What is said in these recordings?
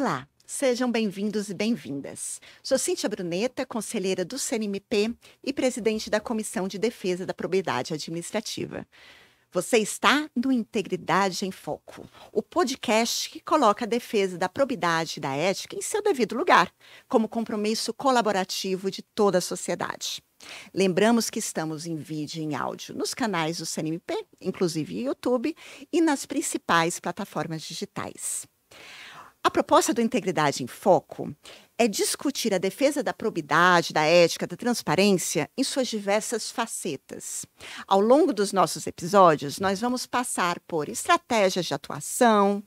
Olá, sejam bem-vindos e bem-vindas. Sou Cíntia Bruneta, conselheira do CNMP e presidente da Comissão de Defesa da Probidade Administrativa. Você está no Integridade em Foco, o podcast que coloca a defesa da probidade e da ética em seu devido lugar, como compromisso colaborativo de toda a sociedade. Lembramos que estamos em vídeo e em áudio nos canais do CNMP, inclusive YouTube, e nas principais plataformas digitais. A proposta do Integridade em Foco é discutir a defesa da probidade, da ética, da transparência em suas diversas facetas. Ao longo dos nossos episódios, nós vamos passar por estratégias de atuação,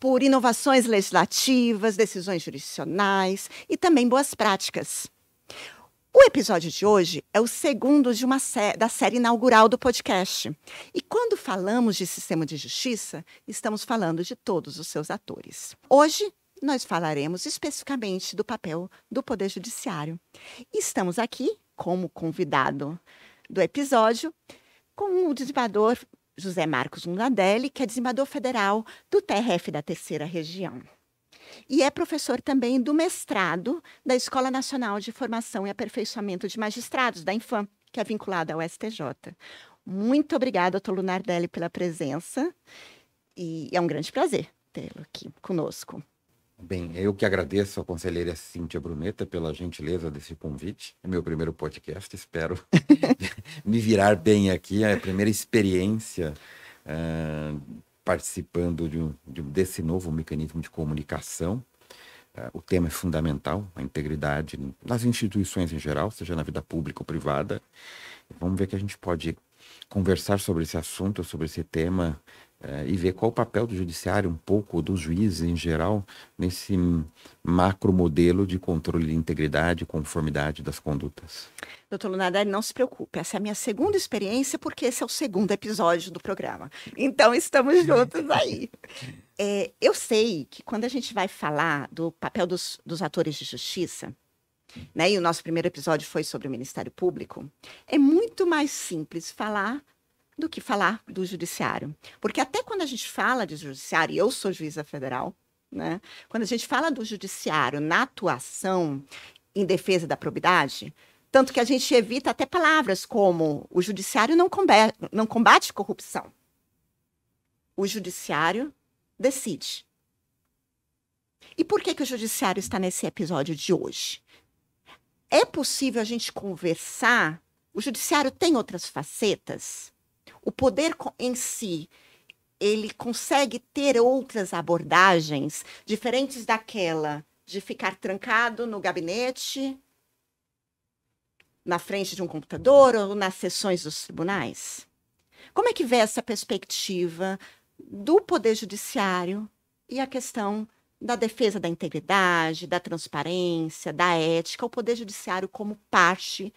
por inovações legislativas, decisões jurisdicionais e também boas práticas. O episódio de hoje é o segundo de uma sé da série inaugural do podcast. E quando falamos de sistema de justiça, estamos falando de todos os seus atores. Hoje, nós falaremos especificamente do papel do Poder Judiciário. Estamos aqui, como convidado do episódio, com o desembargador José Marcos Lungadelli, que é desembargador federal do TRF da Terceira Região e é professor também do mestrado da Escola Nacional de Formação e Aperfeiçoamento de Magistrados, da Infam, que é vinculada ao STJ. Muito obrigada, doutor Lunardelli, pela presença e é um grande prazer tê-lo aqui conosco. Bem, eu que agradeço à conselheira Cíntia Bruneta pela gentileza desse convite. É meu primeiro podcast, espero me virar bem aqui. É a primeira experiência uh, participando de um, de, desse novo mecanismo de comunicação. É, o tema é fundamental, a integridade nas instituições em geral, seja na vida pública ou privada. Vamos ver que a gente pode conversar sobre esse assunto, sobre esse tema é, e ver qual o papel do judiciário um pouco, dos juízes em geral, nesse macro modelo de controle de integridade e conformidade das condutas. Doutor Lunadari, não se preocupe, essa é a minha segunda experiência, porque esse é o segundo episódio do programa. Então, estamos juntos aí. É, eu sei que quando a gente vai falar do papel dos, dos atores de justiça, né, e o nosso primeiro episódio foi sobre o Ministério Público, é muito mais simples falar do que falar do judiciário. Porque até quando a gente fala de judiciário, e eu sou juíza federal, né? Quando a gente fala do judiciário na atuação em defesa da probidade, tanto que a gente evita até palavras como o judiciário não combate, não combate corrupção. O judiciário decide. E por que, que o judiciário está nesse episódio de hoje? É possível a gente conversar? O judiciário tem outras facetas? o poder em si, ele consegue ter outras abordagens diferentes daquela de ficar trancado no gabinete, na frente de um computador ou nas sessões dos tribunais? Como é que vê essa perspectiva do Poder Judiciário e a questão da defesa da integridade, da transparência, da ética, o Poder Judiciário como parte,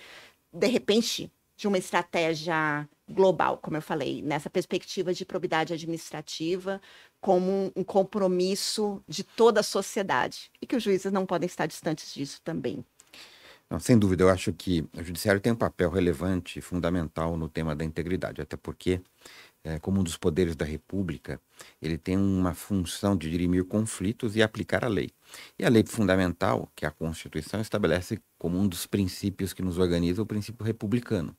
de repente, de uma estratégia global, como eu falei, nessa perspectiva de probidade administrativa, como um compromisso de toda a sociedade e que os juízes não podem estar distantes disso também. Não, sem dúvida, eu acho que o judiciário tem um papel relevante e fundamental no tema da integridade, até porque é, como um dos poderes da República, ele tem uma função de dirimir conflitos e aplicar a lei. E a lei fundamental, que é a Constituição, estabelece como um dos princípios que nos organiza o princípio republicano.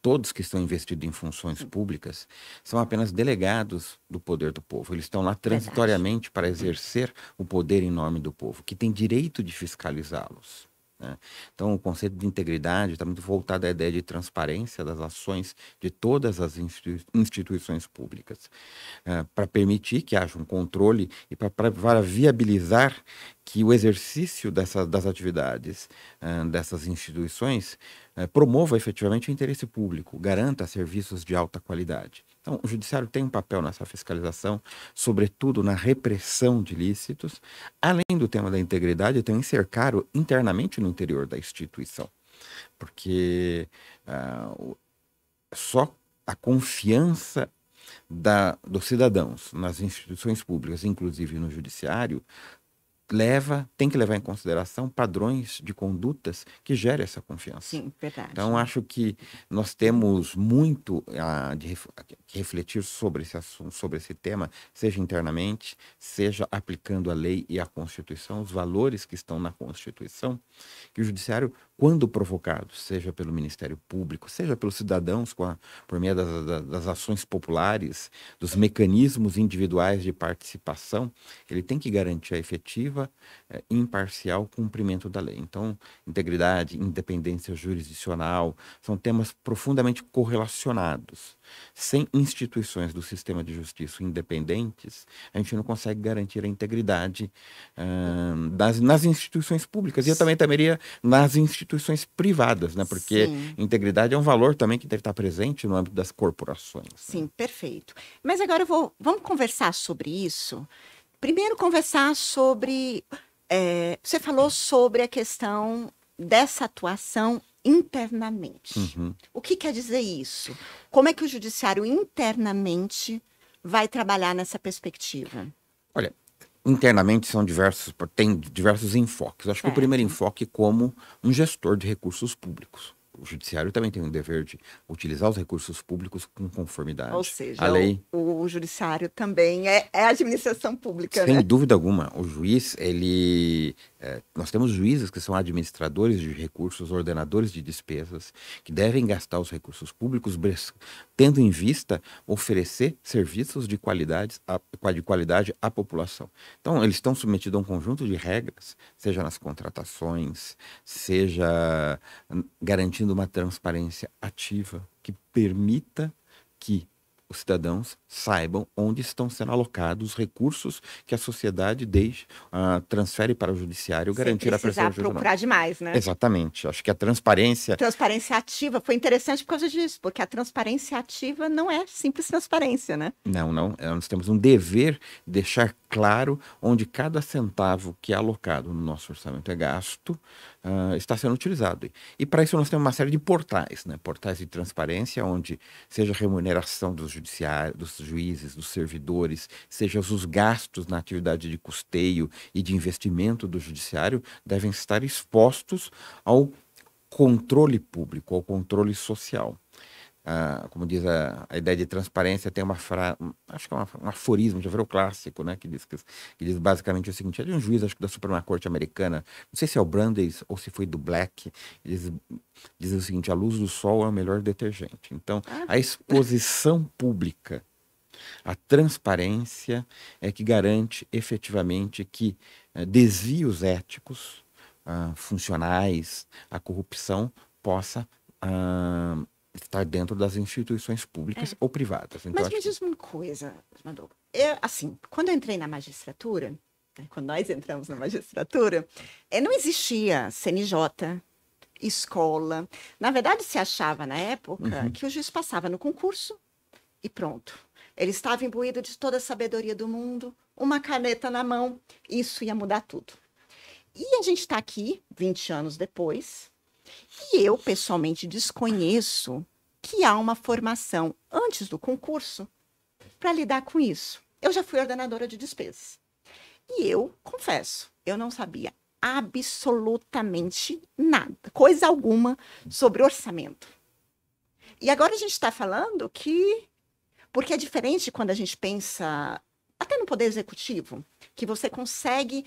Todos que estão investidos em funções hum. públicas são apenas delegados do poder do povo. Eles estão lá transitoriamente Verdade. para exercer o poder em nome do povo, que tem direito de fiscalizá-los. Né? Então, o conceito de integridade está muito voltado à ideia de transparência das ações de todas as instituições públicas, é, para permitir que haja um controle e para viabilizar que o exercício dessa, das atividades eh, dessas instituições eh, promova efetivamente o interesse público, garanta serviços de alta qualidade. Então, o judiciário tem um papel nessa fiscalização, sobretudo na repressão de ilícitos. Além do tema da integridade, tem tenho encercado internamente no interior da instituição, porque uh, só a confiança da, dos cidadãos nas instituições públicas, inclusive no judiciário, leva, tem que levar em consideração padrões de condutas que gerem essa confiança. Sim, verdade. Então, acho que nós temos muito a, de, refletir sobre esse assunto, sobre esse tema, seja internamente, seja aplicando a lei e a Constituição, os valores que estão na Constituição, que o Judiciário, quando provocado, seja pelo Ministério Público, seja pelos cidadãos, a, por meio das, das, das ações populares, dos mecanismos individuais de participação, ele tem que garantir a efetiva é, imparcial cumprimento da lei. Então, integridade, independência jurisdicional são temas profundamente correlacionados. Sem instituições do sistema de justiça independentes, a gente não consegue garantir a integridade uh, das, nas instituições públicas. E eu também temeria nas instituições privadas, né? porque Sim. integridade é um valor também que deve estar presente no âmbito das corporações. Né? Sim, né? perfeito. Mas agora vou, vamos conversar sobre isso Primeiro, conversar sobre. É, você falou sobre a questão dessa atuação internamente. Uhum. O que quer dizer isso? Como é que o judiciário internamente vai trabalhar nessa perspectiva? Olha, internamente são diversos, tem diversos enfoques. Acho que o primeiro enfoque é como um gestor de recursos públicos o judiciário também tem o dever de utilizar os recursos públicos com conformidade. Ou seja, a lei... o, o judiciário também é, é administração pública. Sem né? dúvida alguma, o juiz ele é, nós temos juízes que são administradores de recursos, ordenadores de despesas, que devem gastar os recursos públicos, tendo em vista oferecer serviços de qualidade, de qualidade à população. Então, eles estão submetidos a um conjunto de regras, seja nas contratações, seja garantindo uma transparência ativa que permita que os cidadãos saibam onde estão sendo alocados os recursos que a sociedade deixa, uh, transfere para o judiciário, Sem garantir a presença do procurar demais, né? Exatamente. Acho que a transparência... Transparência ativa foi interessante por causa disso, porque a transparência ativa não é simples transparência, né? Não, não. É, nós temos um dever de deixar claro onde cada centavo que é alocado no nosso orçamento é gasto uh, está sendo utilizado. E para isso nós temos uma série de portais, né? portais de transparência, onde seja a remuneração dos judiciários, dos juízes, dos servidores, seja os gastos na atividade de custeio e de investimento do judiciário, devem estar expostos ao controle público, ao controle social a, ah, como diz a, a, ideia de transparência, tem uma frase, acho que é uma, um aforismo, já virou clássico, né? Que diz, que, que diz basicamente o seguinte: é de um juiz, acho que da Suprema Corte Americana, não sei se é o Brandeis ou se foi do Black, diz, diz o seguinte: a luz do sol é o melhor detergente. Então, ah, a exposição pública, a transparência é que garante efetivamente que é, desvios éticos, ah, funcionais, a corrupção possa estar tá dentro das instituições públicas é. ou privadas. Então, Mas me diz que... uma coisa, Madu. Eu, assim, quando eu entrei na magistratura, né, quando nós entramos na magistratura, eh, não existia CNJ, escola. Na verdade, se achava na época uhum. que o juiz passava no concurso e pronto. Ele estava imbuído de toda a sabedoria do mundo, uma caneta na mão, isso ia mudar tudo. E a gente está aqui, 20 anos depois, e eu pessoalmente desconheço que há uma formação antes do concurso para lidar com isso. Eu já fui ordenadora de despesas. E eu confesso, eu não sabia absolutamente nada, coisa alguma sobre orçamento. E agora a gente está falando que. Porque é diferente quando a gente pensa, até no poder executivo, que você consegue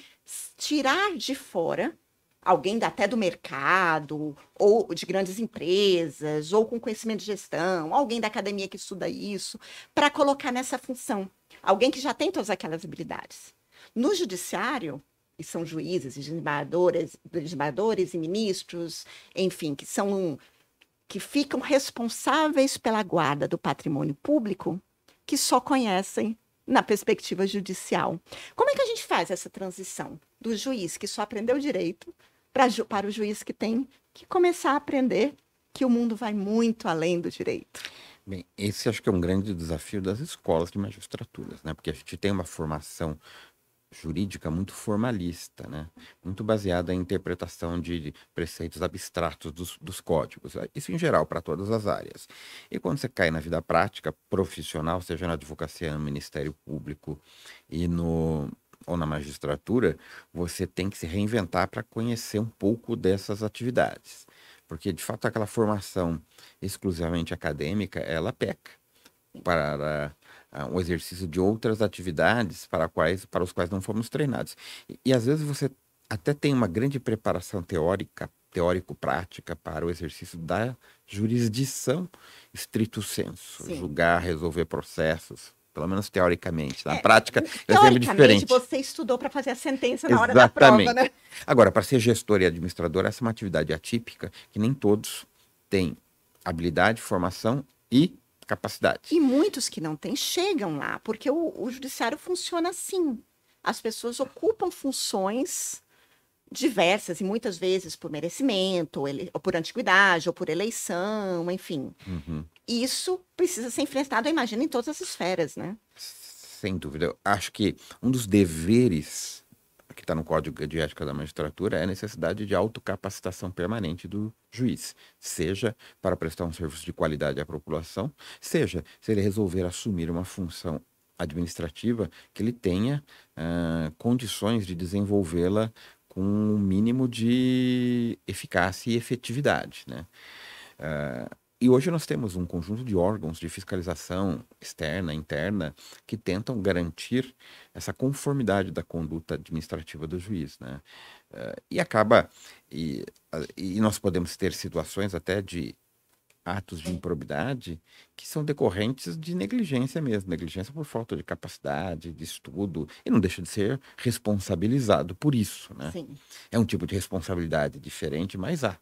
tirar de fora alguém até do mercado, ou de grandes empresas, ou com conhecimento de gestão, alguém da academia que estuda isso, para colocar nessa função. Alguém que já tem todas aquelas habilidades. No judiciário, e são juízes, desembargadores, desembargadores e ministros, enfim, que são um, que ficam responsáveis pela guarda do patrimônio público, que só conhecem na perspectiva judicial. Como é que a gente faz essa transição do juiz que só aprendeu direito pra, para o juiz que tem que começar a aprender que o mundo vai muito além do direito. Bem, esse acho que é um grande desafio das escolas de magistraturas, né? Porque a gente tem uma formação jurídica muito formalista, né? Muito baseada em interpretação de preceitos abstratos dos, dos códigos. Né? Isso em geral para todas as áreas. E quando você cai na vida prática profissional, seja na advocacia, no Ministério Público e no ou na magistratura, você tem que se reinventar para conhecer um pouco dessas atividades. Porque, de fato, aquela formação exclusivamente acadêmica, ela peca para um exercício de outras atividades para, quais, para os quais não fomos treinados. E, e às vezes você até tem uma grande preparação teórica, teórico-prática para o exercício da jurisdição, estrito senso, Sim. julgar, resolver processos, pelo menos teoricamente. Tá? Na é, prática, é sempre diferente. você estudou para fazer a sentença na hora da prova, né? Agora, para ser gestor e administrador, essa é uma atividade atípica que nem todos têm habilidade, formação e capacidade. E muitos que não têm chegam lá, porque o, o judiciário funciona assim. As pessoas ocupam funções diversas e muitas vezes por merecimento, ou, ele, ou por antiguidade, ou por eleição, enfim. Uhum isso precisa ser enfrentado, eu imagino, em todas as esferas, né? Sem dúvida. Eu acho que um dos deveres que está no Código de Ética da Magistratura é a necessidade de autocapacitação permanente do juiz, seja para prestar um serviço de qualidade à população, seja se ele resolver assumir uma função administrativa que ele tenha uh, condições de desenvolvê-la com um mínimo de eficácia e efetividade, né? Uh, e hoje nós temos um conjunto de órgãos de fiscalização externa, interna, que tentam garantir essa conformidade da conduta administrativa do juiz, né? Uh, e acaba e, e nós podemos ter situações até de atos de improbidade que são decorrentes de negligência mesmo, negligência por falta de capacidade, de estudo, e não deixa de ser responsabilizado por isso, né? Sim. É um tipo de responsabilidade diferente, mas há.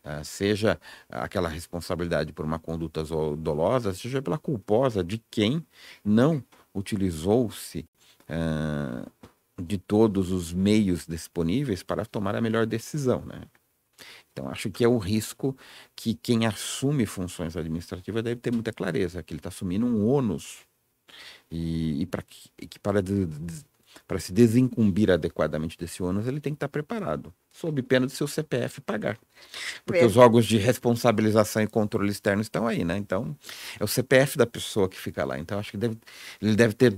Tá? seja aquela responsabilidade por uma conduta dolosa, seja pela culposa de quem não utilizou-se de todos os meios disponíveis para tomar a melhor decisão, né? Então, acho que é o risco que quem assume funções administrativas deve ter muita clareza, que ele está assumindo um ônus. E, e para que, que para, de, de, se desincumbir adequadamente desse ônus, ele tem que estar tá preparado, sob pena do seu CPF pagar. Porque Mesmo. os é. órgãos de responsabilização e controle externo estão aí, né? Então, é o CPF da pessoa que fica lá. Então, acho que deve, ele deve ter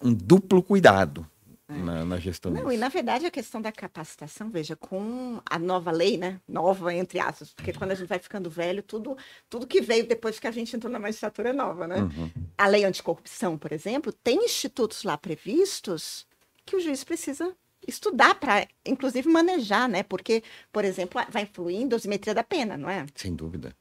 um duplo cuidado é. Na, na, gestão. Não, e na verdade a questão da capacitação, veja, com a nova lei, né? Nova, entre aspas, porque quando a gente vai ficando velho, tudo, tudo que veio depois que a gente entrou na magistratura é nova, né? Uhum. A lei anticorrupção, por exemplo, tem institutos lá previstos que o juiz precisa estudar para, inclusive, manejar, né? Porque, por exemplo, vai influir em dosimetria da pena, não é? Sem dúvida.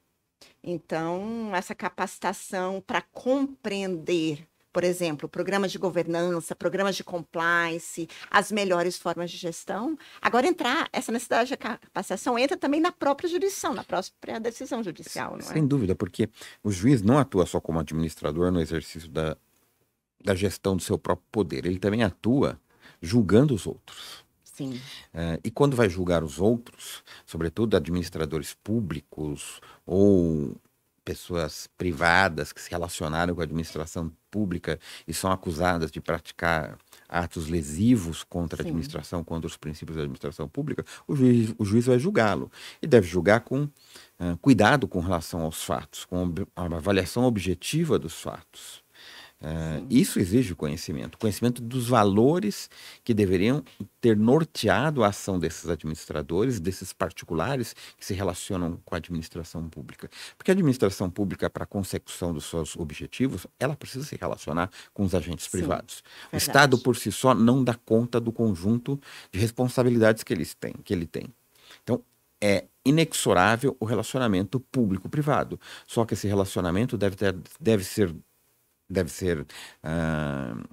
Então, essa capacitação para compreender por exemplo, programas de governança, programas de compliance, as melhores formas de gestão. Agora, entrar, essa necessidade de capacitação entra também na própria jurisdição, na própria decisão judicial. É? Sem é? dúvida, porque o juiz não atua só como administrador no exercício da, da gestão do seu próprio poder, ele também atua julgando os outros. Sim. Eh, e quando vai julgar os outros, sobretudo administradores públicos ou pessoas privadas que se relacionaram com a administração pública e são acusadas de praticar atos lesivos contra Sim. a administração, contra os princípios da administração pública, o juiz, o juiz vai julgá-lo. E deve julgar com uh, cuidado com relação aos fatos, com uma avaliação objetiva dos fatos. Uh, isso exige conhecimento, conhecimento dos valores que deveriam ter norteado a ação desses administradores, desses particulares que se relacionam com a administração pública. Porque a administração pública, para a consecução dos seus objetivos, ela precisa se relacionar com os agentes Sim, privados. Verdade. O Estado, por si só, não dá conta do conjunto de responsabilidades que, eles têm, que ele tem. Então, é inexorável o relacionamento público-privado. Só que esse relacionamento deve, ter, deve ser deve ser uh,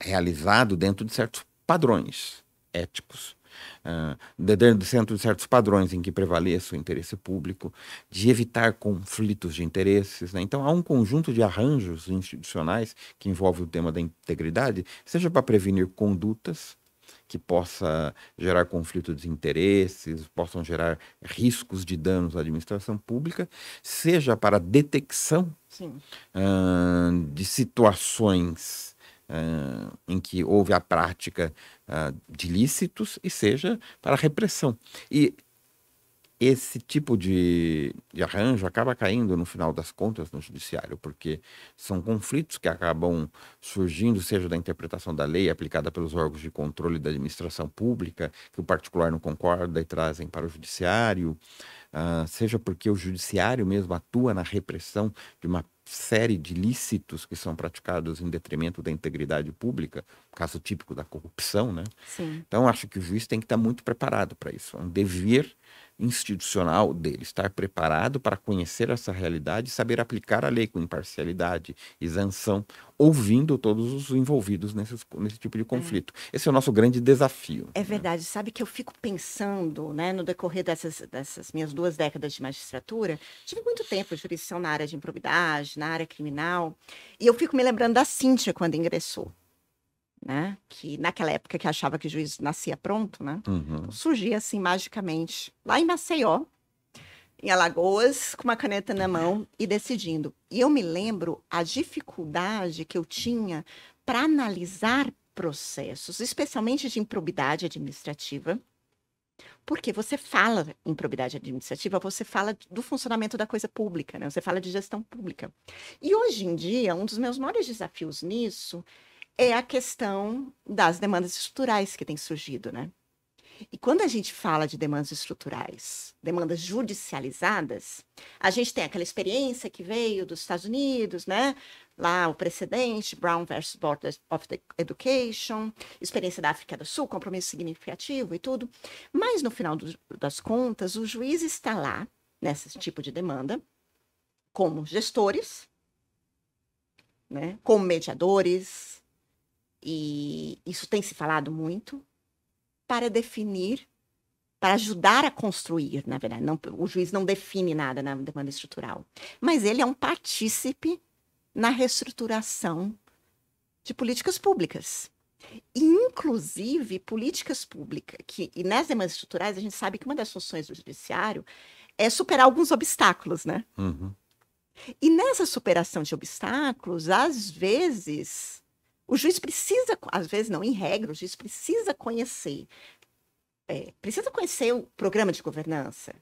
realizado dentro de certos padrões éticos. Uh, dentro de certos padrões em que prevaleça o interesse público, de evitar conflitos de interesses. Né? Então, há um conjunto de arranjos institucionais que envolve o tema da integridade, seja para prevenir condutas que possa gerar conflito de interesses, possam gerar riscos de danos à administração pública, seja para detecção uh, de situações Uh, em que houve a prática uh, de ilícitos e seja para repressão. E esse tipo de, de, arranjo acaba caindo no final das contas no judiciário, porque são conflitos que acabam surgindo, seja da interpretação da lei aplicada pelos órgãos de controle da administração pública, que o particular não concorda e trazem para o judiciário, uh, seja porque o judiciário mesmo atua na repressão de uma série de ilícitos que são praticados em detrimento da integridade pública, caso típico da corrupção, né? Sim. Então acho que o juiz tem que estar muito preparado para isso, é um dever institucional dele, estar preparado para conhecer essa realidade e saber aplicar a lei com imparcialidade, isenção, ouvindo todos os envolvidos nesse, nesse tipo de é. conflito. É. Esse é o nosso grande desafio. É né? verdade. Sabe que eu fico pensando, né, no decorrer dessas, dessas minhas duas décadas de magistratura, tive muito tempo de jurisdição na área de improbidade, na área criminal, e eu fico me lembrando da Cíntia quando ingressou né? Que naquela época que achava que o juiz nascia pronto, né? Uhum. Então, surgia assim magicamente lá em Maceió, em Alagoas, com uma caneta na mão e decidindo. E eu me lembro a dificuldade que eu tinha para analisar processos, especialmente de improbidade administrativa. Porque você fala improbidade administrativa, você fala do funcionamento da coisa pública, né? Você fala de gestão pública. E hoje em dia, um dos meus maiores desafios nisso é a questão das demandas estruturais que tem surgido, né? E quando a gente fala de demandas estruturais, demandas judicializadas, a gente tem aquela experiência que veio dos Estados Unidos, né? Lá o precedente, Brown versus Board of Education, experiência da África do Sul, compromisso significativo e tudo. Mas no final do, das contas, o juiz está lá nesse tipo de demanda como gestores, né? Como mediadores, e isso tem se falado muito, para definir, para ajudar a construir, na verdade. Não, o juiz não define nada na demanda estrutural, mas ele é um partícipe na reestruturação de políticas públicas. E, inclusive, políticas públicas, que, e nas demandas estruturais, a gente sabe que uma das funções do judiciário é superar alguns obstáculos, né? Uhum. E nessa superação de obstáculos, às vezes, o juiz precisa, às vezes não em regra, o juiz precisa conhecer. É, precisa conhecer o programa de governança.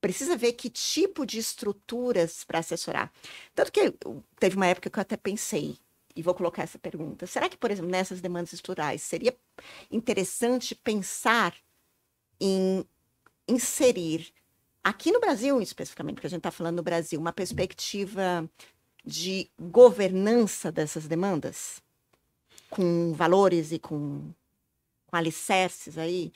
Precisa ver que tipo de estruturas para assessorar. Tanto que teve uma época que eu até pensei, e vou colocar essa pergunta: será que, por exemplo, nessas demandas estruturais, seria interessante pensar em inserir, aqui no Brasil especificamente, porque a gente está falando no Brasil, uma perspectiva de governança dessas demandas? com valores e com, com alicerces aí.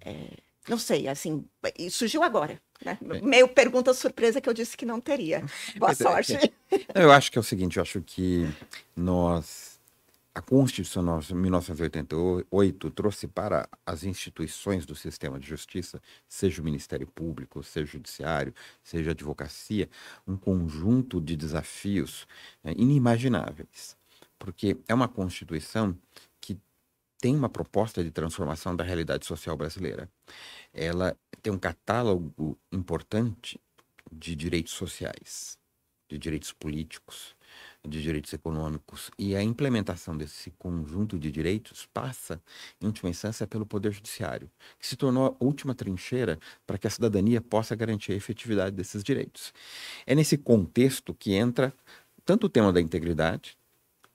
É, não sei, assim, surgiu agora. Né? É. Meio pergunta surpresa que eu disse que não teria. Boa é. sorte. eu acho que é o seguinte, eu acho que nós a Constituição de 1988 trouxe para as instituições do sistema de justiça, seja o Ministério Público, seja o Judiciário, seja a advocacia, um conjunto de desafios né, inimagináveis porque é uma Constituição que tem uma proposta de transformação da realidade social brasileira. Ela tem um catálogo importante de direitos sociais, de direitos políticos, de direitos econômicos. E a implementação desse conjunto de direitos passa, em última instância, pelo Poder Judiciário, que se tornou a última trincheira para que a cidadania possa garantir a efetividade desses direitos. É nesse contexto que entra tanto o tema da integridade,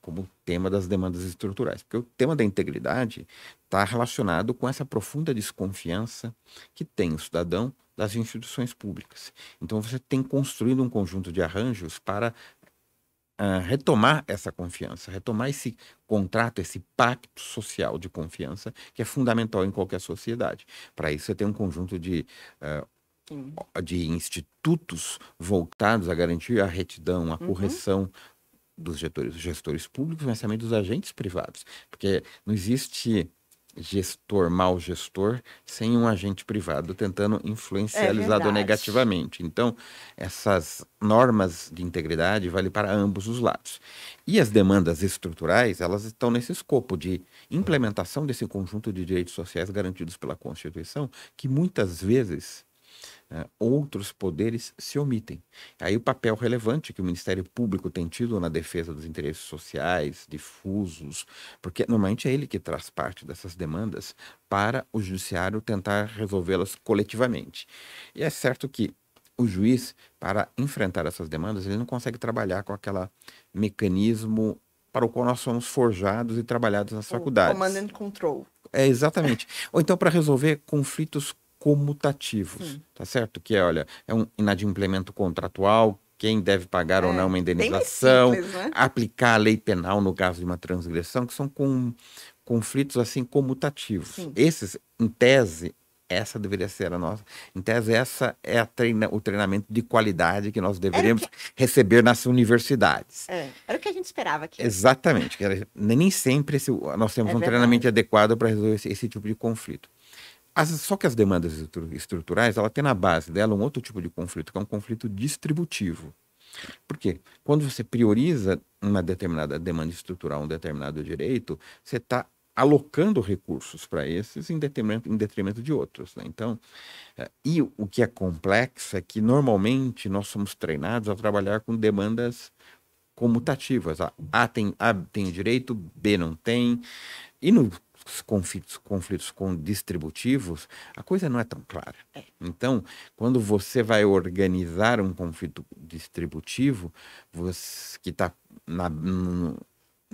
como tema das demandas estruturais, porque o tema da integridade está relacionado com essa profunda desconfiança que tem o cidadão das instituições públicas. Então você tem construído um conjunto de arranjos para uh, retomar essa confiança, retomar esse contrato, esse pacto social de confiança que é fundamental em qualquer sociedade. Para isso você tem um conjunto de uh, de institutos voltados a garantir a retidão, a uhum. correção dos gestores, gestores públicos, mas também dos agentes privados, porque não existe gestor, mau gestor, sem um agente privado tentando influenciar, lo é negativamente. Então, essas normas de integridade valem para ambos os lados. E as demandas estruturais, elas estão nesse escopo de implementação desse conjunto de direitos sociais garantidos pela Constituição, que muitas vezes né, outros poderes se omitem. Aí o papel relevante que o Ministério Público tem tido na defesa dos interesses sociais, difusos, porque normalmente é ele que traz parte dessas demandas para o judiciário tentar resolvê-las coletivamente. E é certo que o juiz, para enfrentar essas demandas, ele não consegue trabalhar com aquele mecanismo para o qual nós somos forjados e trabalhados nas o faculdades. Command and control. É, exatamente. Ou então para resolver conflitos comutativos, Sim. tá certo? Que é, olha, é um inadimplemento contratual, quem deve pagar é, ou não uma indenização, simples, né? aplicar a lei penal no caso de uma transgressão, que são com, conflitos assim comutativos. Sim. Esses, em tese, essa deveria ser a nossa. Em tese, essa é treina, o treinamento de qualidade que nós deveríamos que... receber nas universidades. É, era o que a gente esperava aqui. Exatamente. Era, nem sempre esse, nós temos é um treinamento adequado para resolver esse, esse, tipo de conflito. As, só que as demandas estruturais, ela tem na base dela um outro tipo de conflito, que é um conflito distributivo. Por quê? Quando você prioriza uma determinada demanda estrutural, um determinado direito, você está alocando recursos para esses em detrimento, em detrimento de outros. Né? Então, é, e o que é complexo é que normalmente nós somos treinados a trabalhar com demandas comutativas. A, a tem, a tem direito, B não tem. E no conflitos, conflitos com distributivos, a coisa não é tão clara. É. Então, quando você vai organizar um conflito distributivo, você, que está na,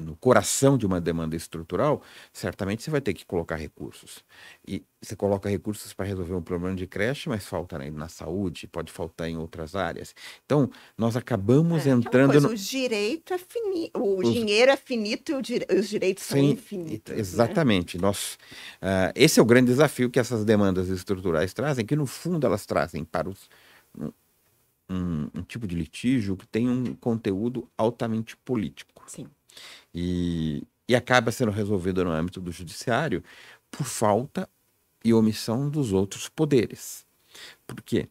no coração de uma demanda estrutural, certamente você vai ter que colocar recursos. E você coloca recursos para resolver um problema de creche, mas falta né, na saúde, pode faltar em outras áreas. Então, nós acabamos é, é entrando. Coisa, no... O direito é finito, o os... dinheiro é finito e dire... os direitos Sim, são infinitos. Né? Exatamente. Né? Nós, uh, esse é o grande desafio que essas demandas estruturais trazem, que no fundo elas trazem para os. Um, um tipo de litígio que tem um conteúdo altamente político. Sim. E, e acaba sendo resolvido no âmbito do judiciário por falta e omissão dos outros poderes. Por quê?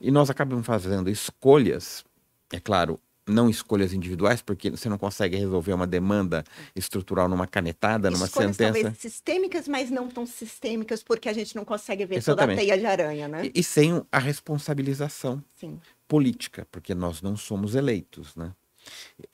E nós acabamos fazendo escolhas, é claro, não escolhas individuais, porque você não consegue resolver uma demanda estrutural numa canetada, numa escolhas sentença. Talvez sistêmicas, mas não tão sistêmicas, porque a gente não consegue ver Exatamente. toda a teia de aranha, né? E, e sem a responsabilização Sim. política, porque nós não somos eleitos, né?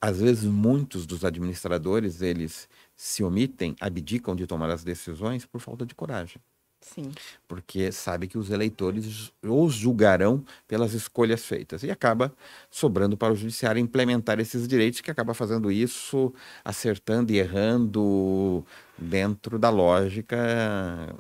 Às vezes, muitos dos administradores, eles se omitem, abdicam de tomar as decisões por falta de coragem. Sim. Porque sabe que os eleitores os julgarão pelas escolhas feitas. E acaba sobrando para o judiciário implementar esses direitos, que acaba fazendo isso, acertando e errando dentro da lógica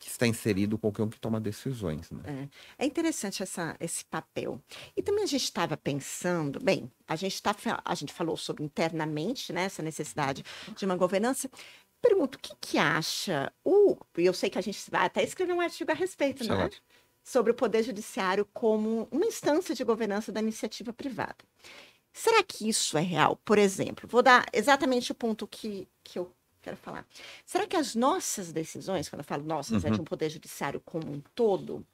que está inserido qualquer um que toma decisões. Né? É. é interessante essa, esse papel. E também a gente estava pensando, bem, a gente, tá, a gente falou sobre internamente né, essa necessidade de uma governança. Pergunto, o que, que acha? O, eu sei que a gente vai até escrever um artigo a respeito, é né? Sobre o Poder Judiciário como uma instância de governança da iniciativa privada. Será que isso é real? Por exemplo, vou dar exatamente o ponto que, que eu quero falar. Será que as nossas decisões, quando eu falo nossas, né, uhum. é de um poder judiciário como um todo,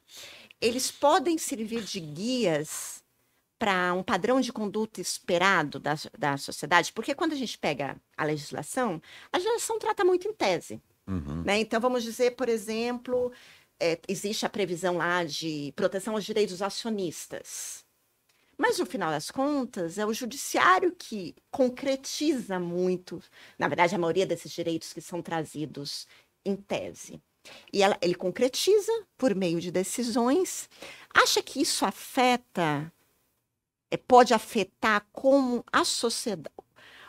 eles podem servir de guias para um padrão de conduta esperado da, da sociedade? Porque quando a gente pega a legislação, a legislação trata muito em tese. Uhum. Né? Então, vamos dizer, por exemplo, é, existe a previsão lá de proteção aos direitos dos acionistas. Mas, no final das contas, é o judiciário que concretiza muito, na verdade, a maioria desses direitos que são trazidos em tese. E ela, ele concretiza por meio de decisões. Acha que isso afeta, é, pode afetar como a sociedade,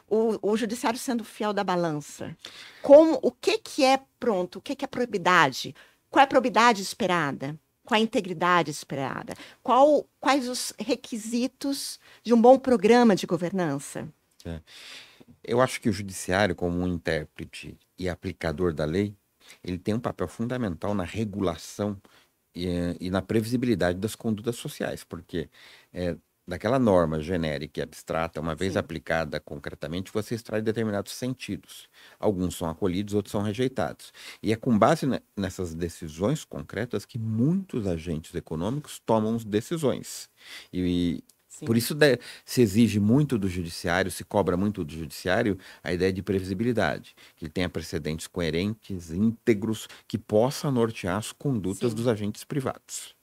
o, o, judiciário sendo fiel da balança. Como, o que, que é pronto, o que, que é probidade? Qual é a probidade esperada? com a integridade esperada? Qual, quais os requisitos de um bom programa de governança? É. Eu acho que o judiciário, como um intérprete e aplicador da lei, ele tem um papel fundamental na regulação e, eh, e na previsibilidade das condutas sociais, porque é, daquela norma genérica e abstrata, uma vez Sim. aplicada concretamente, você extrai determinados sentidos. Alguns são acolhidos, outros são rejeitados. E é com base nessas decisões concretas que muitos agentes econômicos tomam uhum. decisões. E, Sim. Por isso se exige muito do judiciário, se cobra muito do judiciário a ideia de previsibilidade, que ele tenha precedentes coerentes, íntegros, que possa nortear as condutas Sim. dos agentes privados.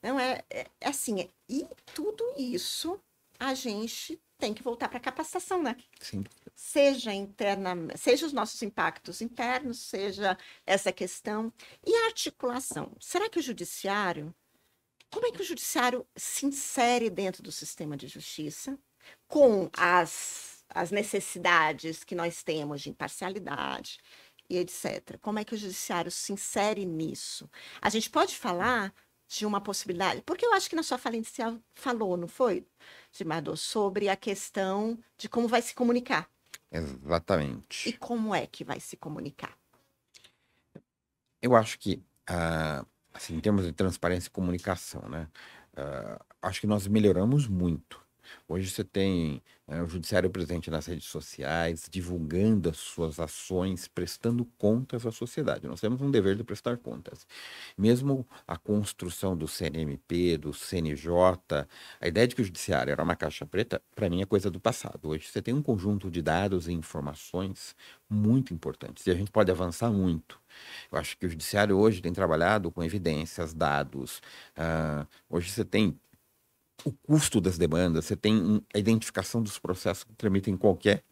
Não, é, é, é assim, é e tudo isso a gente tem que voltar para a capacitação, né? Sim. Seja interna, seja os nossos impactos internos, seja essa questão e a articulação. Será que o judiciário como é que o judiciário se insere dentro do sistema de justiça com as, as necessidades que nós temos de imparcialidade e etc. Como é que o judiciário se insere nisso? A gente pode falar de uma possibilidade? Porque eu acho que na sua fala inicial falou, não foi, Dimador, sobre a questão de como vai se comunicar. Exatamente. E como é que vai se comunicar? Eu acho que, uh, assim, em termos de transparência e comunicação, né? Uh, acho que nós melhoramos muito. Hoje você tem né, o judiciário presente nas redes sociais, divulgando as suas ações, prestando contas à sociedade. Nós temos um dever de prestar contas. Mesmo a construção do CNMP, do CNJ, a ideia de que o judiciário era uma caixa preta, para mim é coisa do passado. Hoje você tem um conjunto de dados e informações muito importantes e a gente pode avançar muito. Eu acho que o judiciário hoje tem trabalhado com evidências, dados. Uh, hoje você tem o custo das demandas, você tem a identificação dos processos que tramitam em qualquer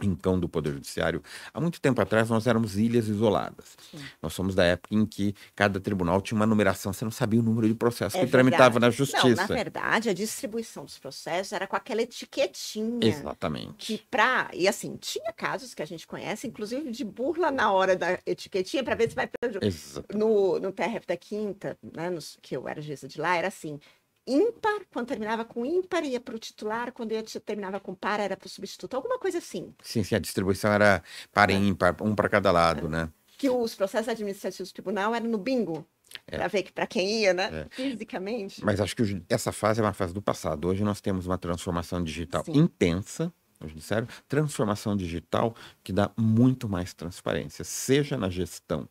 rincão do Poder Judiciário. Há muito tempo atrás, nós éramos ilhas isoladas. Sim. Nós somos da época em que cada tribunal tinha uma numeração, você não sabia o número de processos é que verdade. tramitava na justiça. Não, na verdade, a distribuição dos processos era com aquela etiquetinha. Exatamente. Que pra... E assim, tinha casos que a gente conhece, inclusive de burla na hora da etiquetinha, para ver se vai... Exato. No, no TRF da Quinta, né, que eu era juíza de lá, era assim, ímpar, quando terminava com ímpar ia para o titular, quando ia, terminava com par era para o substituto, alguma coisa assim. Sim, sim, a distribuição era par e é. ímpar, um para cada lado, é. né? Que os processos administrativos do tribunal eram no bingo, é. para ver que para quem ia, né? É. Fisicamente. Mas acho que essa fase é uma fase do passado. Hoje nós temos uma transformação digital sim. intensa, no judiciário, transformação digital que dá muito mais transparência, seja na gestão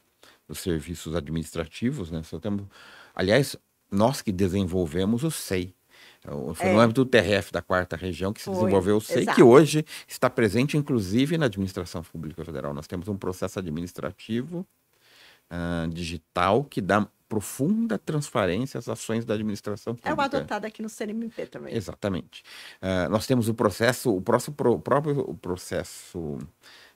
dos serviços administrativos, né? Só temos, aliás, nós que desenvolvemos o SEI. É, foi é. no âmbito do TRF da quarta região que se Foi. desenvolveu o SEI, Exato. que hoje está presente, inclusive, na administração pública federal. Nós temos um processo administrativo uh, digital que dá profunda transparência às ações da administração pública. É o adotado aqui no CNMP também. Exatamente. Uh, nós temos o processo, o, próximo, o próprio processo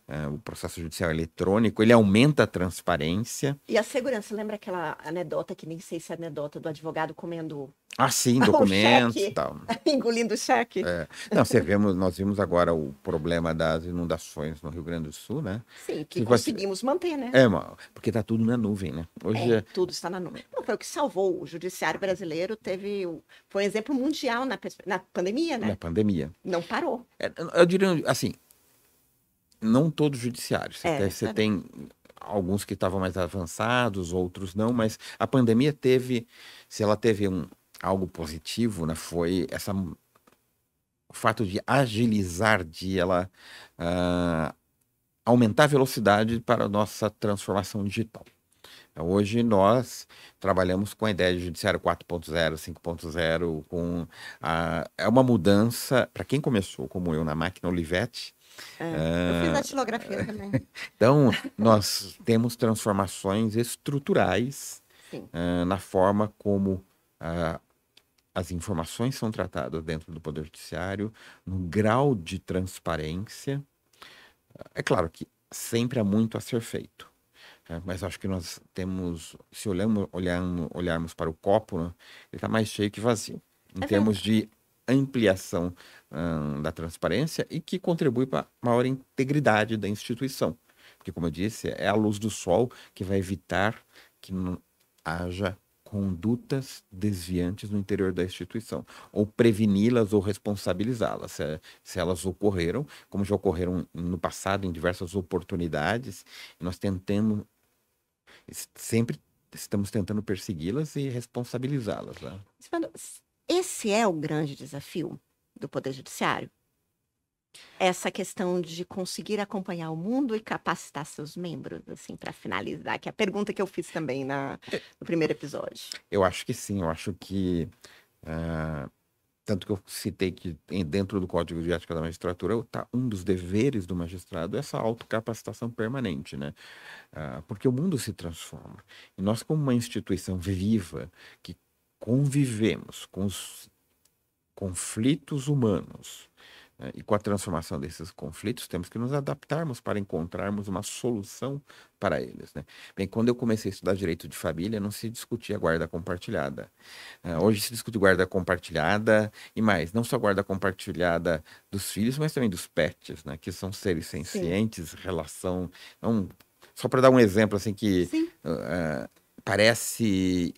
é, o processo judicial eletrônico, ele aumenta a transparência. E a segurança, lembra aquela anedota que nem sei se é anedota do advogado comendo. Ah, sim, documentos e tal. Engolindo cheque. É. Não, você vemos, nós vimos agora o problema das inundações no Rio Grande do Sul, né? Sim, que, conseguimos você... manter, né? É, porque está tudo na nuvem, né? Hoje é, é... Tudo está na nuvem. Não, foi o que salvou o judiciário brasileiro, teve. Foi um exemplo mundial na, na pandemia, né? Na pandemia. Não parou. É, eu diria assim, não todos judiciários é, até Você, é, tem, você tem alguns que estavam mais avançados, outros não, mas a pandemia teve, se ela teve um, algo positivo, né, foi essa, o fato de agilizar, de ela uh, aumentar a velocidade para a nossa transformação digital. Então, hoje nós trabalhamos com a ideia de judiciário 4.0, 5.0, com a, é uma mudança para quem começou como eu na máquina Olivetti, é, eu ah, fiz datilografia também. Então, nós temos transformações estruturais uh, na forma como uh, as informações são tratadas dentro do Poder Judiciário, no grau de transparência. É claro que sempre há muito a ser feito. Né? mas acho que nós temos, se olhamos, olhamos, olharmos para o copo, né, ele está mais cheio que vazio. Em é termos verdade. de ampliação hum, da transparência e que contribui para maior integridade da instituição. Porque, como eu disse, é a luz do sol que vai evitar que não haja condutas desviantes no interior da instituição, ou preveni-las ou responsabilizá-las, se, se, elas ocorreram, como já ocorreram no passado em diversas oportunidades, nós tentamos, sempre estamos tentando persegui-las e responsabilizá-las. Né? Esse é o grande desafio do Poder Judiciário. Essa questão de conseguir acompanhar o mundo e capacitar seus membros, assim, para finalizar, que é a pergunta que eu fiz também na, é. no primeiro episódio. Eu acho que sim, eu acho que. Uh, tanto que eu citei que dentro do Código de Ética da Magistratura, tá, um dos deveres do magistrado é essa autocapacitação permanente, né? Uh, porque o mundo se transforma. E nós, como uma instituição viva, que convivemos com os conflitos humanos né? e com a transformação desses conflitos, temos que nos adaptarmos para encontrarmos uma solução para eles. Né? Bem, quando eu comecei a estudar direito de família, não se discutia guarda compartilhada. Né. hoje se discute guarda compartilhada e mais, não só guarda compartilhada dos filhos, mas também dos pets, né? que são seres sencientes, Sim. relação. Então, só para dar um exemplo assim que uh, parece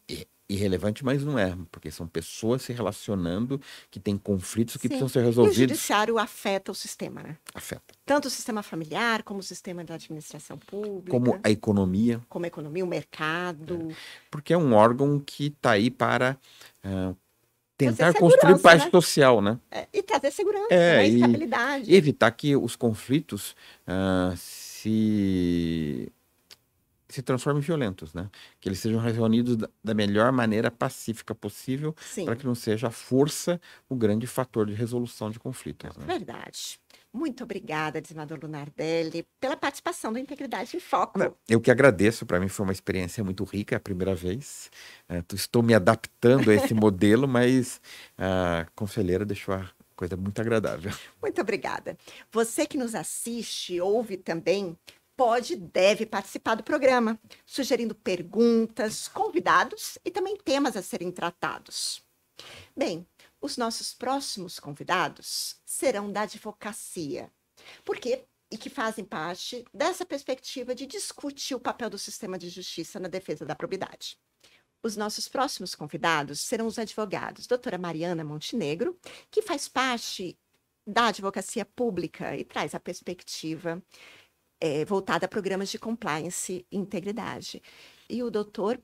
irrelevante, mas não é, porque são pessoas se relacionando que têm conflitos que Sim. precisam ser resolvidos. E o judiciário afeta o sistema, né? Afeta. Tanto o sistema familiar, como o sistema da administração pública. Como a economia. Como a economia, o mercado. É. Porque é um órgão que está aí para é, tentar construir paz né? social, né? É, e trazer segurança, é, né? estabilidade. E evitar que os conflitos uh, se se transformem violentos, né? Que eles sejam reunidos da melhor maneira pacífica possível, para que não seja a força o grande fator de resolução de conflitos. Né? Verdade. Muito obrigada, Dizimador Lunardelli, pela participação do Integridade em Foco. Eu que agradeço, para mim foi uma experiência muito rica, é a primeira vez. É, estou me adaptando a esse modelo, mas a conselheira deixou a coisa muito agradável. Muito obrigada. Você que nos assiste, ouve também, pode e deve participar do programa, sugerindo perguntas, convidados e também temas a serem tratados. Bem, os nossos próximos convidados serão da advocacia, porque e que fazem parte dessa perspectiva de discutir o papel do sistema de justiça na defesa da probidade. Os nossos próximos convidados serão os advogados doutora Mariana Montenegro, que faz parte da advocacia pública e traz a perspectiva é, voltada a programas de compliance e integridade. E o doutor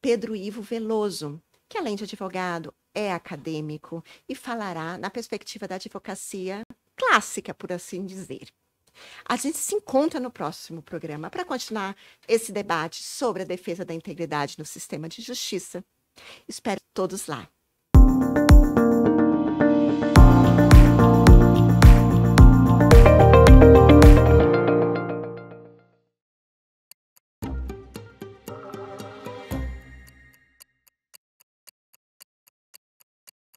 Pedro Ivo Veloso, que além de advogado, é acadêmico e falará na perspectiva da advocacia clássica, por assim dizer. A gente se encontra no próximo programa para continuar esse debate sobre a defesa da integridade no sistema de justiça. Espero todos lá.